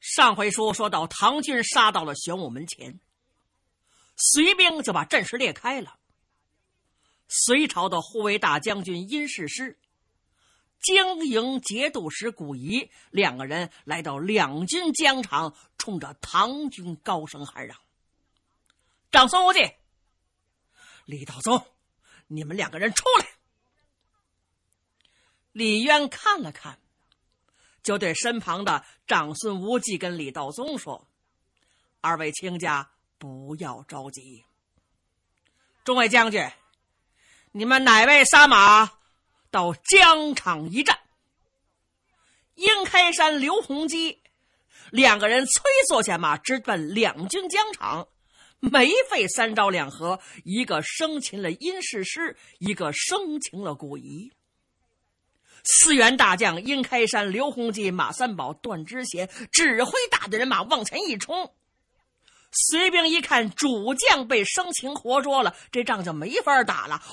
上回书说到，唐军杀到了玄武门前，隋兵就把阵势裂开了。隋朝的护卫大将军殷世师、江营节度使古仪两个人来到两军疆场，冲着唐军高声喊嚷：“长孙无忌、李道宗，你们两个人出来！”李渊看了看。就对身旁的长孙无忌跟李道宗说：“二位卿家，不要着急。众位将军，你们哪位撒马到疆场一战？”殷开山、刘洪基两个人催坐下马，直奔两军疆场，没费三招两合，一个生擒了殷世师，一个生擒了古夷。四员大将殷开山、刘洪基、马三宝、段知贤指挥大队人马往前一冲，随兵一看主将被生擒活捉了，这仗就没法打了，哗，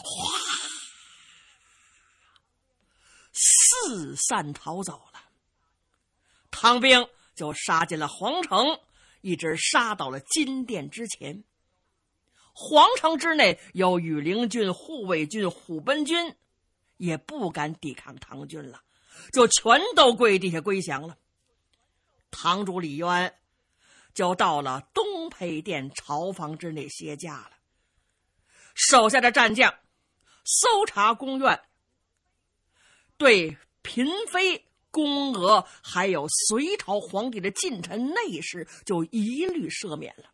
四散逃走了。唐兵就杀进了皇城，一直杀到了金殿之前。皇城之内有羽林军、护卫军、虎贲军。也不敢抵抗唐军了，就全都跪地下归降了。堂主李渊就到了东配殿朝房之内歇驾了。手下的战将搜查宫院，对嫔妃、宫娥还有隋朝皇帝的近臣内侍就一律赦免了，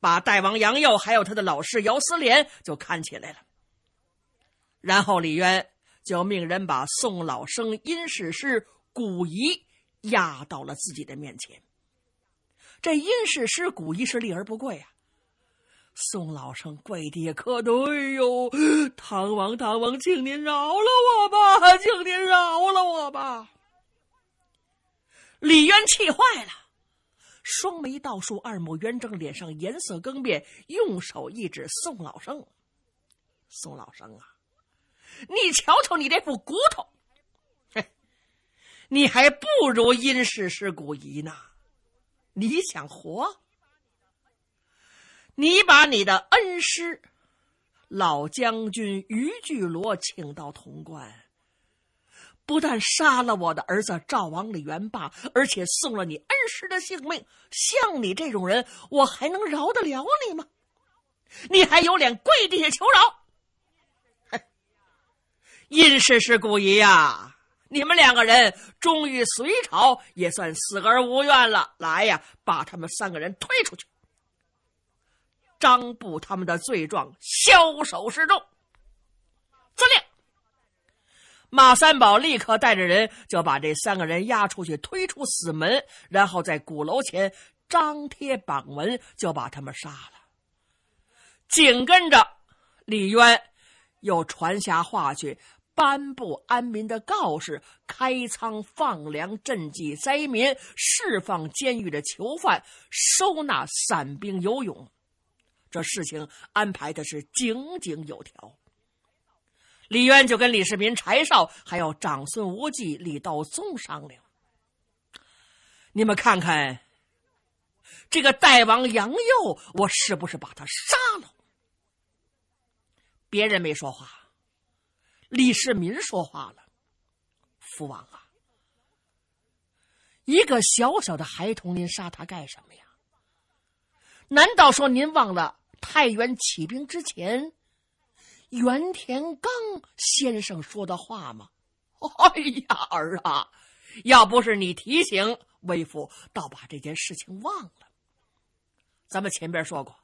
把代王杨佑还有他的老师姚思廉就看起来了。然后李渊就命人把宋老生、殷世师、古仪压到了自己的面前。这殷世师、古仪是立而不跪呀，宋老生跪地磕头：“哎呦，唐王唐王，请您饶了我吧，请您饶了我吧！”李渊气坏了，双眉倒竖，二目圆睁，脸上颜色更变，用手一指宋老生：“宋老生啊！”你瞧瞧你这副骨头，你还不如殷世师古仪呢。你想活？你把你的恩师老将军于巨罗请到潼关，不但杀了我的儿子赵王李元霸，而且送了你恩师的性命。像你这种人，我还能饶得了你吗？你还有脸跪地下求饶？殷氏是骨姨呀！你们两个人忠于隋朝，也算死而无怨了。来呀，把他们三个人推出去。张布他们的罪状，枭首示众。遵令。马三宝立刻带着人就把这三个人押出去，推出死门，然后在鼓楼前张贴榜文，就把他们杀了。紧跟着，李渊又传下话去。颁布安民的告示，开仓放粮赈济灾民，释放监狱的囚犯，收纳散兵游勇，这事情安排的是井井有条。李渊就跟李世民、柴绍，还有长孙无忌、李道宗商量。你们看看，这个代王杨佑，我是不是把他杀了？别人没说话。李世民说话了：“父王啊，一个小小的孩童，您杀他干什么呀？难道说您忘了太原起兵之前，袁天罡先生说的话吗？”“ 哎呀，儿啊，要不是你提醒，为父倒把这件事情忘了。”咱们前边说过。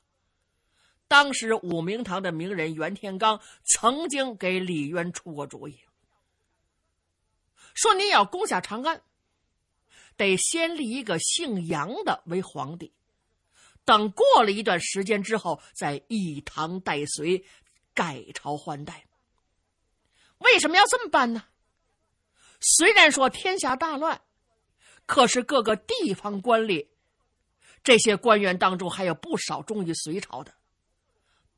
当时武明堂的名人袁天罡曾经给李渊出过主意，说：“您要攻下长安，得先立一个姓杨的为皇帝。等过了一段时间之后，再以唐代隋，改朝换代。为什么要这么办呢？虽然说天下大乱，可是各个地方官吏，这些官员当中还有不少忠于隋朝的。”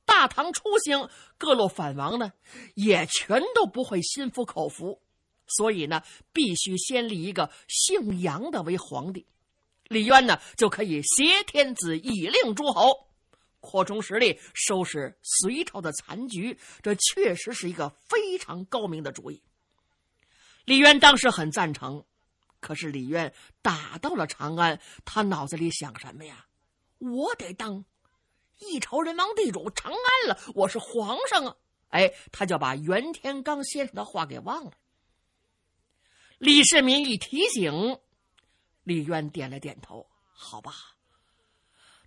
大唐初兴，各路反王呢，也全都不会心服口服，所以呢，必须先立一个姓杨的为皇帝，李渊呢就可以挟天子以令诸侯，扩充实力，收拾隋朝的残局。这确实是一个非常高明的主意。李渊当时很赞成，可是李渊打到了长安，他脑子里想什么呀？我得当。一朝人亡，地主长安了。我是皇上啊！哎，他就把袁天罡先生的话给忘了。李世民一提醒，李渊点了点头。好吧，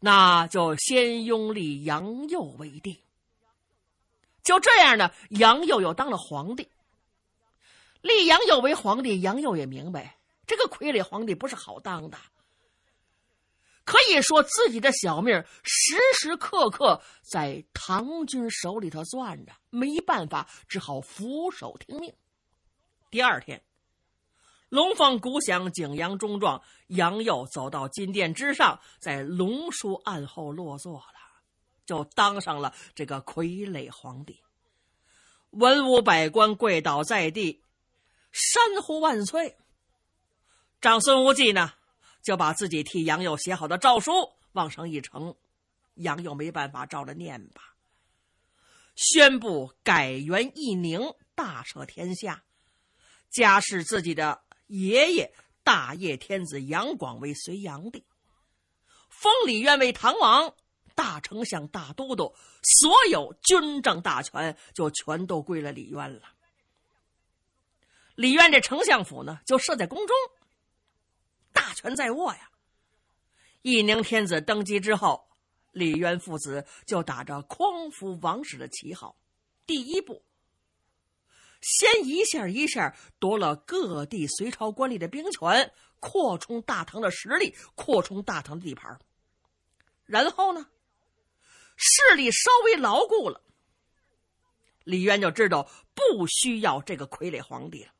那就先拥立杨佑为帝。就这样呢，杨佑又当了皇帝。立杨佑为皇帝，杨佑也明白，这个傀儡皇帝不是好当的。可以说自己的小命时时刻刻在唐军手里头攥着，没办法，只好俯首听命。第二天，龙凤鼓响，景阳钟状，杨右走到金殿之上，在龙书案后落座了，就当上了这个傀儡皇帝。文武百官跪倒在地，山呼万岁。长孙无忌呢？就把自己替杨佑写好的诏书往上一呈，杨佑没办法照着念吧。宣布改元一宁，大赦天下，加谥自己的爷爷大业天子杨广为隋炀帝，封李渊为唐王、大丞相、大都督，所有军政大权就全都归了李渊了。李渊这丞相府呢，就设在宫中。权在握呀！义宁天子登基之后，李渊父子就打着匡扶王室的旗号，第一步先一下一下夺了各地隋朝官吏的兵权，扩充大唐的实力，扩充大唐的地盘。然后呢，势力稍微牢固了，李渊就知道不需要这个傀儡皇帝了，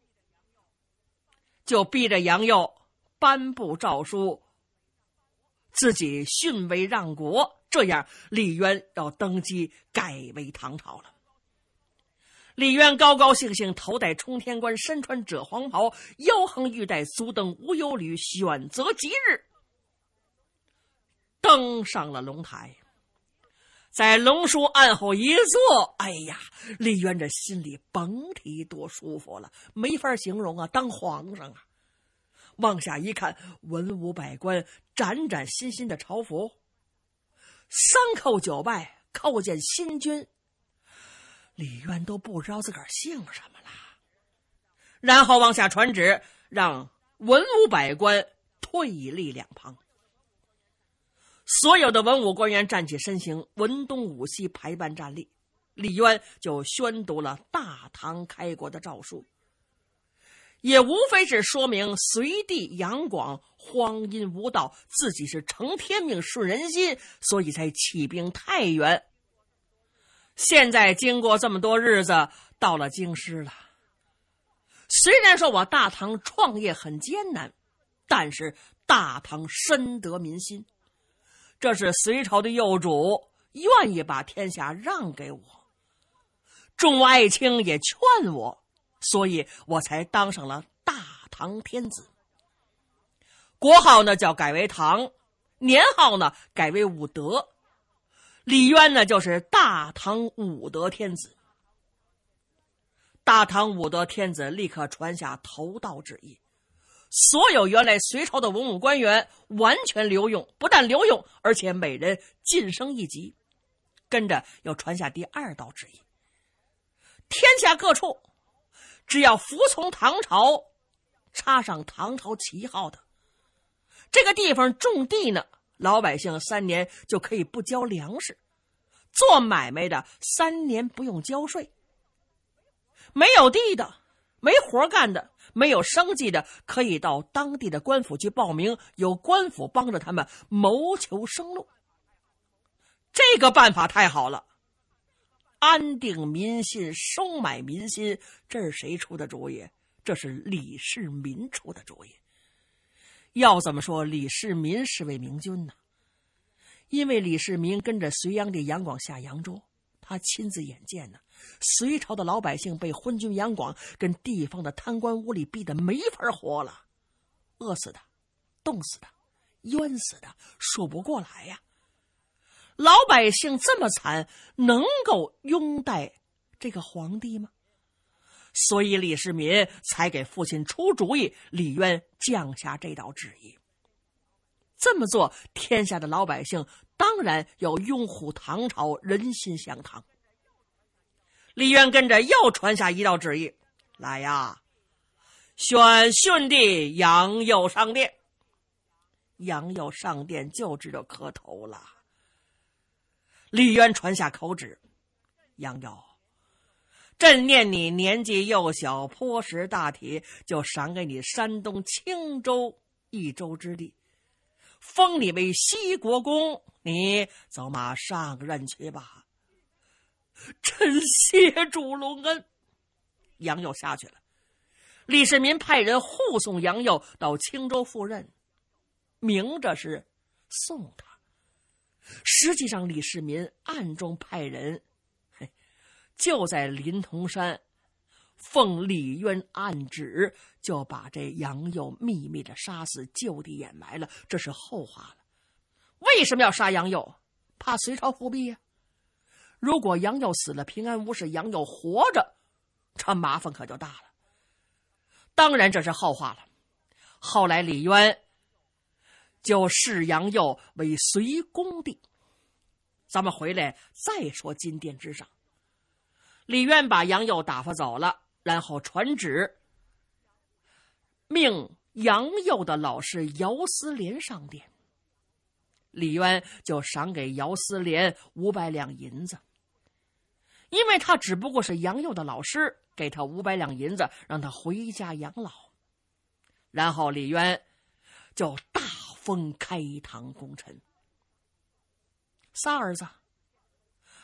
就逼着杨佑颁布诏书，自己逊位让国，这样李渊要登基，改为唐朝了。李渊高高兴兴，头戴冲天冠，身穿赭黄袍，腰横玉带，足蹬无忧履，选择吉日，登上了龙台，在龙书案后一坐。哎呀，李渊这心里甭提多舒服了，没法形容啊，当皇上啊！往下一看，文武百官崭崭新新的朝服，三叩九拜，叩见新君。李渊都不知道自个儿姓什么了。然后往下传旨，让文武百官退立两旁。所有的文武官员站起身形，文东武西排班站立。李渊就宣读了大唐开国的诏书。也无非是说明隋帝杨广荒淫无道，自己是承天命顺人心，所以才起兵太原。现在经过这么多日子，到了京师了。虽然说我大唐创业很艰难，但是大唐深得民心，这是隋朝的幼主愿意把天下让给我。众爱卿也劝我。所以我才当上了大唐天子。国号呢叫改为唐，年号呢改为武德。李渊呢就是大唐武德天子。大唐武德天子立刻传下头道旨意，所有原来隋朝的文武官员完全留用，不但留用，而且每人晋升一级。跟着又传下第二道旨意，天下各处。只要服从唐朝，插上唐朝旗号的这个地方种地呢，老百姓三年就可以不交粮食；做买卖的三年不用交税。没有地的、没活干的、没有生计的，可以到当地的官府去报名，有官府帮着他们谋求生路。这个办法太好了。安定民心，收买民心，这是谁出的主意？这是李世民出的主意。要怎么说李世民是位明君呢？因为李世民跟着隋炀帝杨广下扬州，他亲自眼见呢，隋朝的老百姓被昏君杨广跟地方的贪官污吏逼得没法活了，饿死的、冻死的、冤死的数不过来呀。老百姓这么惨，能够拥戴这个皇帝吗？所以李世民才给父亲出主意，李渊降下这道旨意。这么做，天下的老百姓当然要拥护唐朝，人心向唐。李渊跟着又传下一道旨意，来呀，选逊帝杨佑上殿。杨佑上殿就知道磕头了。李渊传下口旨，杨耀，朕念你年纪幼小，颇识大体，就赏给你山东青州一州之地，封你为西国公，你走马上任去吧。臣谢主隆恩。杨佑下去了。李世民派人护送杨佑到青州赴任，明着是送他。实际上，李世民暗中派人，嘿，就在临潼山，奉李渊暗旨，就把这杨佑秘密的杀死，就地掩埋了。这是后话了。为什么要杀杨佑？怕隋朝复辟呀。如果杨佑死了，平安无事；杨佑活着，这麻烦可就大了。当然，这是后话了。后来，李渊。就视杨右为隋公帝。咱们回来再说金殿之上，李渊把杨右打发走了，然后传旨，命杨右的老师姚思廉上殿。李渊就赏给姚思廉五百两银子，因为他只不过是杨右的老师，给他五百两银子，让他回家养老。然后李渊就大。封开唐功臣，三儿子：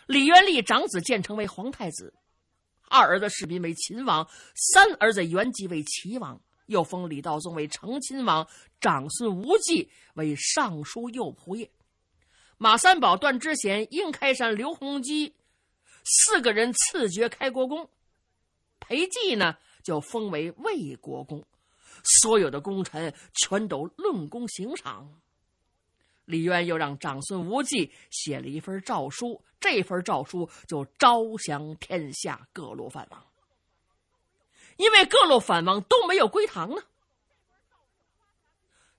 李元立长子建成为皇太子，二儿子世民为秦王，三儿子元吉为齐王。又封李道宗为成亲王，长孙无忌为尚书右仆射，马三宝、段之贤、殷开山、刘弘基四个人赐爵开国公，裴寂呢就封为魏国公。所有的功臣全都论功行赏，李渊又让长孙无忌写了一份诏书，这份诏书就招降天下各路反王，因为各路反王都没有归唐呢。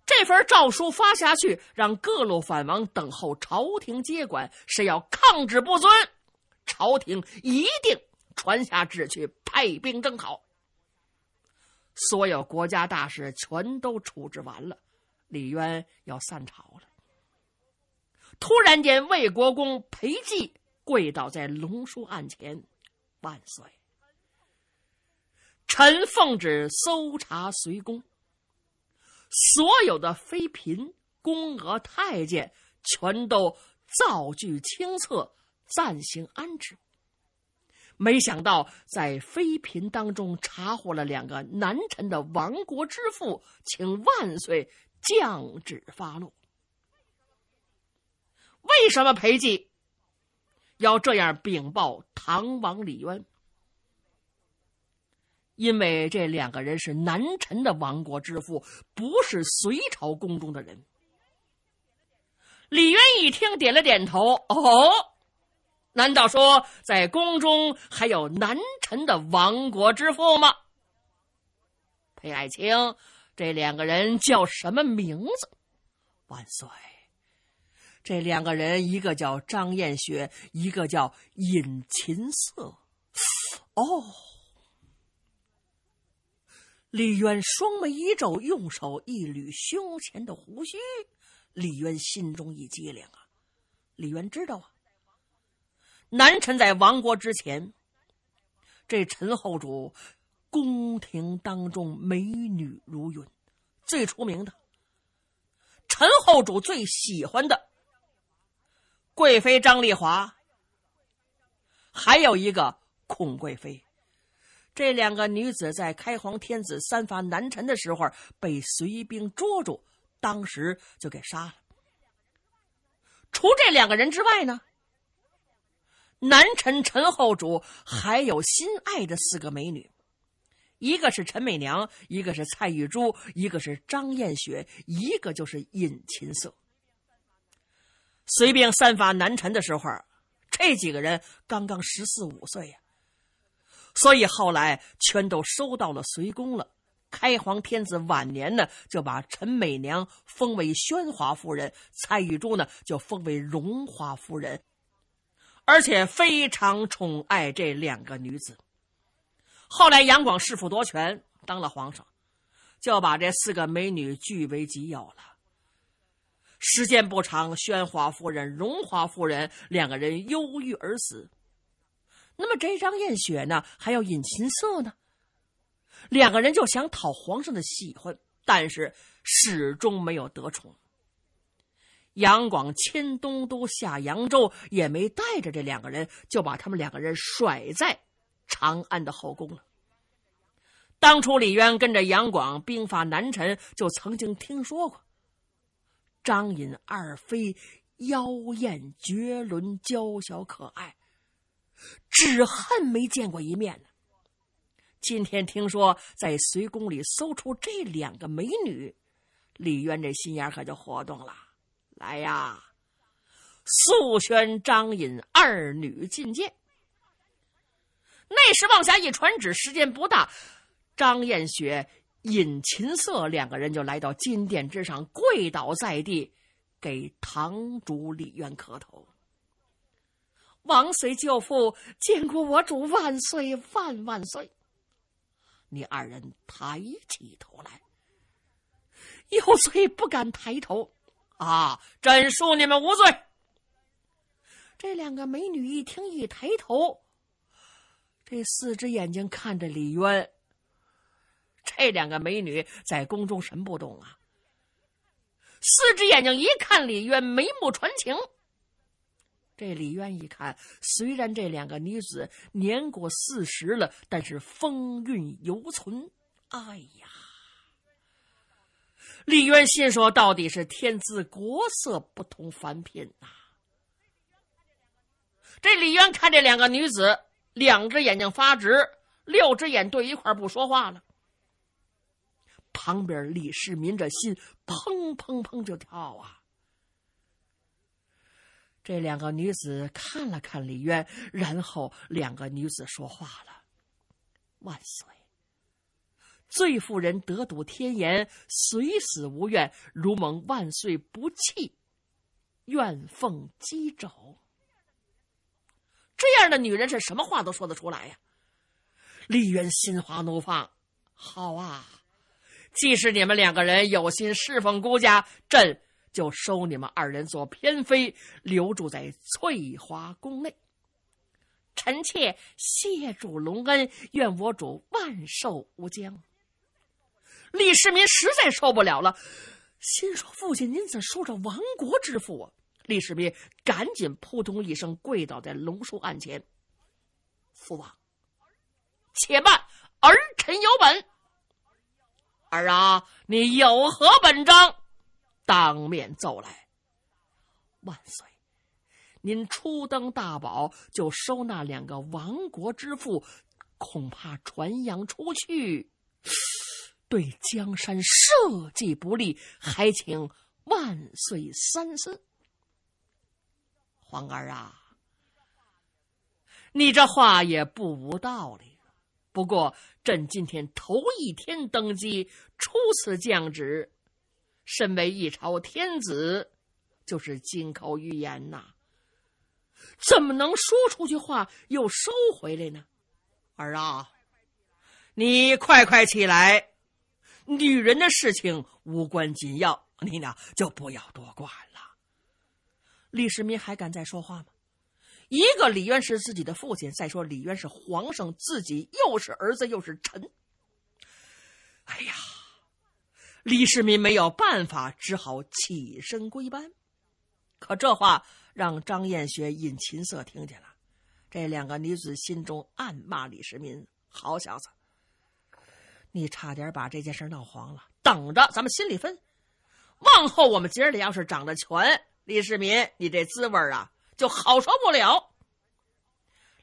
这份诏书发下去，让各路反王等候朝廷接管，谁要抗旨不遵，朝廷一定传下旨去派兵征讨。所有国家大事全都处置完了，李渊要散朝了。突然间，魏国公裴寂跪倒在龙书案前：“万岁！臣奉旨搜查隋宫，所有的妃嫔、宫娥、太监，全都造具清册，暂行安置。”没想到在妃嫔当中查获了两个南陈的亡国之父，请万岁降旨发落。为什么裴寂要这样禀报唐王李渊？因为这两个人是南陈的亡国之父，不是隋朝宫中的人。李渊一听，点了点头，哦。难道说在宫中还有南陈的亡国之父吗？裴爱卿，这两个人叫什么名字？万岁，这两个人一个叫张燕雪，一个叫尹琴瑟。哦，李渊双眉一皱，用手一捋胸前的胡须。李渊心中一激灵啊！李渊知道啊。南陈在亡国之前，这陈后主宫廷当中美女如云，最出名的陈后主最喜欢的贵妃张丽华，还有一个孔贵妃，这两个女子在开皇天子三伐南陈的时候被隋兵捉住，当时就给杀了。除这两个人之外呢？南陈陈后主还有心爱的四个美女，一个是陈美娘，一个是蔡玉珠，一个是张艳雪，一个就是尹琴瑟。随便散发南陈的时候，这几个人刚刚十四五岁呀，所以后来全都收到了隋宫了。开皇天子晚年呢，就把陈美娘封为宣华夫人，蔡玉珠呢就封为荣华夫人。而且非常宠爱这两个女子。后来杨广弑父夺权，当了皇上，就把这四个美女据为己有了。时间不长，宣华夫人、荣华夫人两个人忧郁而死。那么这张艳雪呢，还要引琴瑟呢，两个人就想讨皇上的喜欢，但是始终没有得宠。杨广迁东都下扬州，也没带着这两个人，就把他们两个人甩在长安的后宫了。当初李渊跟着杨广兵发南陈，就曾经听说过张尹二妃，妖艳绝伦，娇小可爱，只恨没见过一面呢。今天听说在隋宫里搜出这两个美女，李渊这心眼可就活动了。来呀！素宣张引二女觐见。内侍往下一传旨，时间不大，张燕雪、尹琴瑟两个人就来到金殿之上，跪倒在地，给堂主李渊磕头。王随舅父见过我主，万岁，万万岁！你二人抬起头来，有罪不敢抬头。啊！朕恕你们无罪。这两个美女一听，一抬头，这四只眼睛看着李渊。这两个美女在宫中神不懂啊。四只眼睛一看李渊，眉目传情。这李渊一看，虽然这两个女子年过四十了，但是风韵犹存。哎呀！李渊心说：“到底是天姿国色不同凡品呐！”这李渊看这两个女子，两只眼睛发直，六只眼对一块不说话了。旁边李世民这心砰砰砰就跳啊！这两个女子看了看李渊，然后两个女子说话了：“万岁。”罪妇人得睹天颜，虽死无怨。如蒙万岁不弃，愿奉鸡肘。这样的女人是什么话都说得出来呀？丽媛心花怒放，好啊！既是你们两个人有心侍奉孤家，朕就收你们二人做偏妃，留住在翠华宫内。臣妾谢主隆恩，愿我主万寿无疆。李世民实在受不了了，心说：“父亲，您怎收着亡国之父？”啊！李世民赶紧扑通一声跪倒在龙叔案前：“父王，且慢，儿臣有本。儿啊，你有何本章，当面奏来。”万岁，您初登大宝就收那两个亡国之父，恐怕传扬出去。对江山社稷不利，还请万岁三思。皇儿啊，你这话也不无道理。不过，朕今天头一天登基，初次降旨，身为一朝天子，就是金口玉言呐。怎么能说出去话又收回来呢？儿啊，你快快起来。女人的事情无关紧要，你俩就不要多管了。李世民还敢再说话吗？一个李渊是自己的父亲，再说李渊是皇上，自己又是儿子又是臣。哎呀，李世民没有办法，只好起身归班。可这话让张燕雪、尹琴瑟听见了，这两个女子心中暗骂李世民：好小子！你差点把这件事闹黄了，等着，咱们心里分。往后我们姐儿俩要是长得全，李世民，你这滋味啊，就好受不了。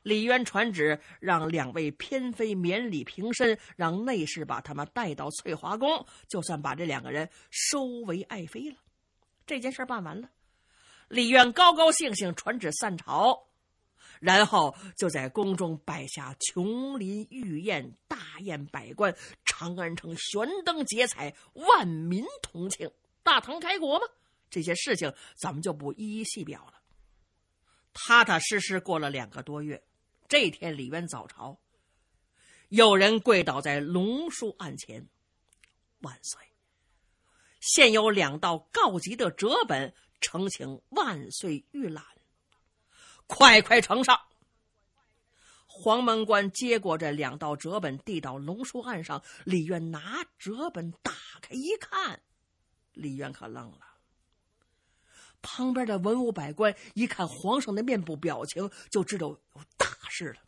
李渊传旨，让两位偏妃免礼平身，让内侍把他们带到翠华宫，就算把这两个人收为爱妃了。这件事办完了，李渊高高兴兴传旨散朝。然后就在宫中摆下琼林玉宴，大宴百官。长安城悬灯结彩，万民同庆大唐开国嘛。这些事情咱们就不一一细表了。踏踏实实过了两个多月，这天李渊早朝，有人跪倒在龙书案前：“万岁，现有两道告急的折本，呈请万岁御览。”快快呈上！黄门官接过这两道折本，递到龙书案上。李渊拿折本打开一看，李渊可愣了。旁边的文武百官一看皇上的面部表情，就知道有大事了。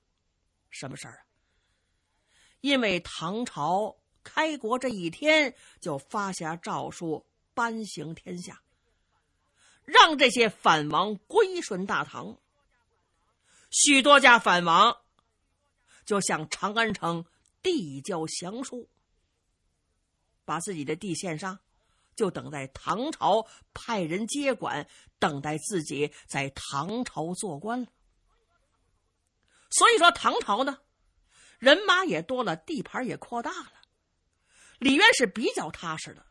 什么事儿啊？因为唐朝开国这一天，就发下诏书颁行天下，让这些反王归顺大唐。许多家反王，就向长安城递交降书，把自己的地献上，就等待唐朝派人接管，等待自己在唐朝做官了。所以说，唐朝呢，人马也多了，地盘也扩大了。李渊是比较踏实的，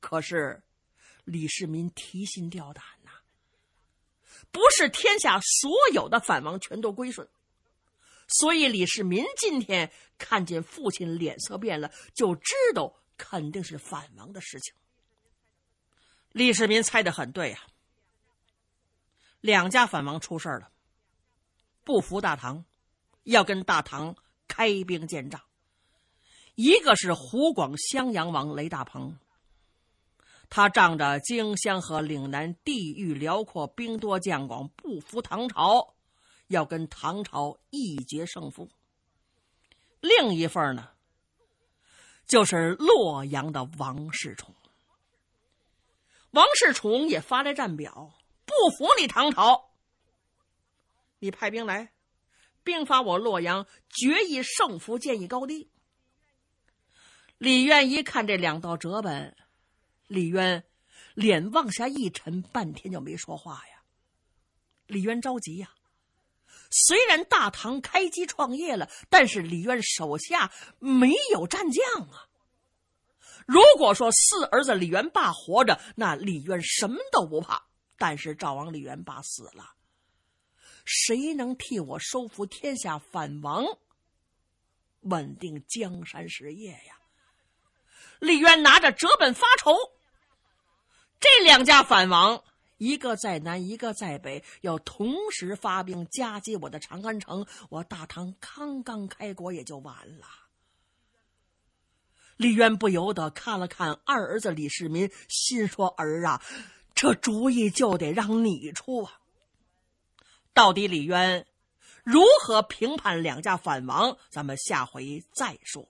可是李世民提心吊胆。不是天下所有的反王全都归顺，所以李世民今天看见父亲脸色变了，就知道肯定是反王的事情。李世民猜得很对呀，两家反王出事了，不服大唐，要跟大唐开兵见仗，一个是湖广襄阳王雷大鹏。他仗着荆襄和岭南地域辽阔，兵多将广，不服唐朝，要跟唐朝一决胜负。另一份呢，就是洛阳的王世充。王世充也发来战表，不服你唐朝。你派兵来，兵发我洛阳，决一胜负，建议高低。李渊一看这两道折本。李渊，脸往下一沉，半天就没说话呀。李渊着急呀。虽然大唐开基创业了，但是李渊手下没有战将啊。如果说四儿子李元霸活着，那李渊什么都不怕。但是赵王李元霸死了，谁能替我收服天下反王，稳定江山事业呀？李渊拿着折本发愁。这两家反王，一个在南，一个在北，要同时发兵夹击我的长安城，我大唐刚刚开国也就完了。李渊不由得看了看二儿子李世民，心说：“儿啊，这主意就得让你出啊。”到底李渊如何评判两家反王，咱们下回再说。